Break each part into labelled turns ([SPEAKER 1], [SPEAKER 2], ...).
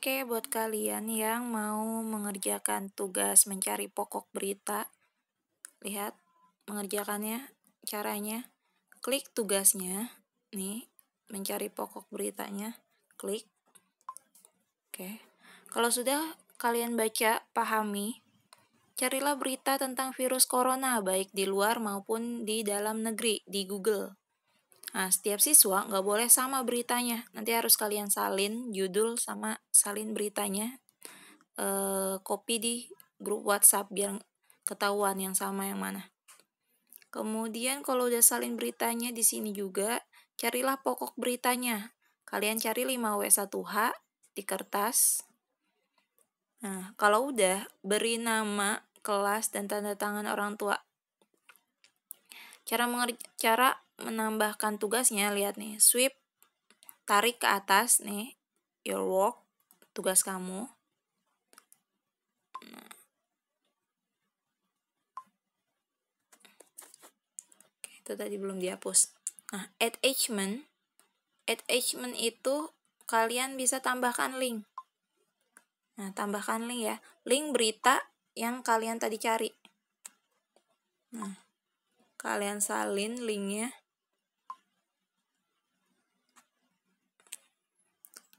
[SPEAKER 1] Oke, buat kalian yang mau mengerjakan tugas mencari pokok berita, lihat mengerjakannya, caranya. Klik tugasnya, nih, mencari pokok beritanya, klik. Oke. Kalau sudah kalian baca, pahami, carilah berita tentang virus corona baik di luar maupun di dalam negeri di Google. Nah, setiap siswa nggak boleh sama beritanya. Nanti harus kalian salin judul sama salin beritanya. E, copy di grup WhatsApp biar ketahuan yang sama yang mana. Kemudian kalau udah salin beritanya di sini juga, carilah pokok beritanya. Kalian cari 5W1H di kertas. Nah, kalau udah, beri nama, kelas, dan tanda tangan orang tua. Cara, cara menambahkan tugasnya, lihat nih, sweep, tarik ke atas nih, your work, tugas kamu. itu tadi belum dihapus. Nah, attachment, attachment itu kalian bisa tambahkan link. Nah, tambahkan link ya. Link berita yang kalian tadi cari. Nah, kalian salin linknya.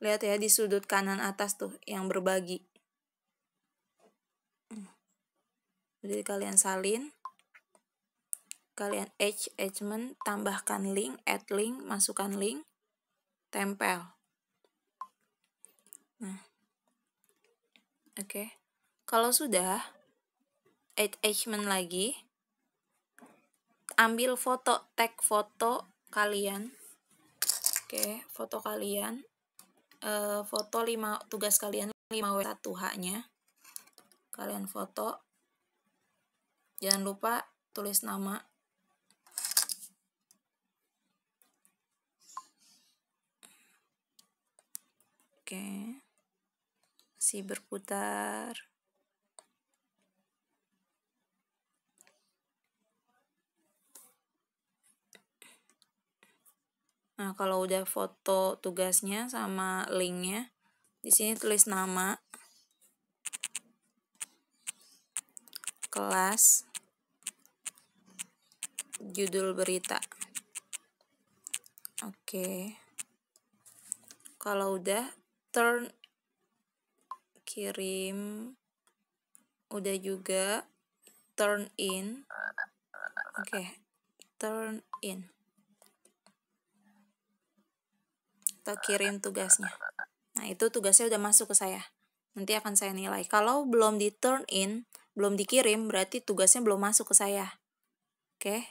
[SPEAKER 1] Lihat ya di sudut kanan atas tuh yang berbagi. Jadi kalian salin. Kalian edge attachment, tambahkan link, add link, masukkan link, tempel. Nah. Oke. Okay. Kalau sudah add attachment lagi, ambil foto, tag foto kalian. Oke, okay, foto kalian uh, foto 5 tugas kalian 5W1H-nya. Kalian foto. Jangan lupa tulis nama. Oke. Okay. Masih berputar. Nah, kalau udah foto tugasnya sama linknya, di sini tulis nama, kelas, judul berita. Oke. Kalau udah, turn kirim. Udah juga, turn in. Oke, turn in. atau nah, kirim nah, tugasnya. Nah, nah, itu tugasnya udah masuk ke saya. Nanti akan saya nilai. Kalau belum di turn in, belum dikirim, berarti tugasnya belum masuk ke saya. Oke.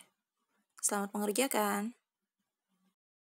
[SPEAKER 1] Selamat mengerjakan.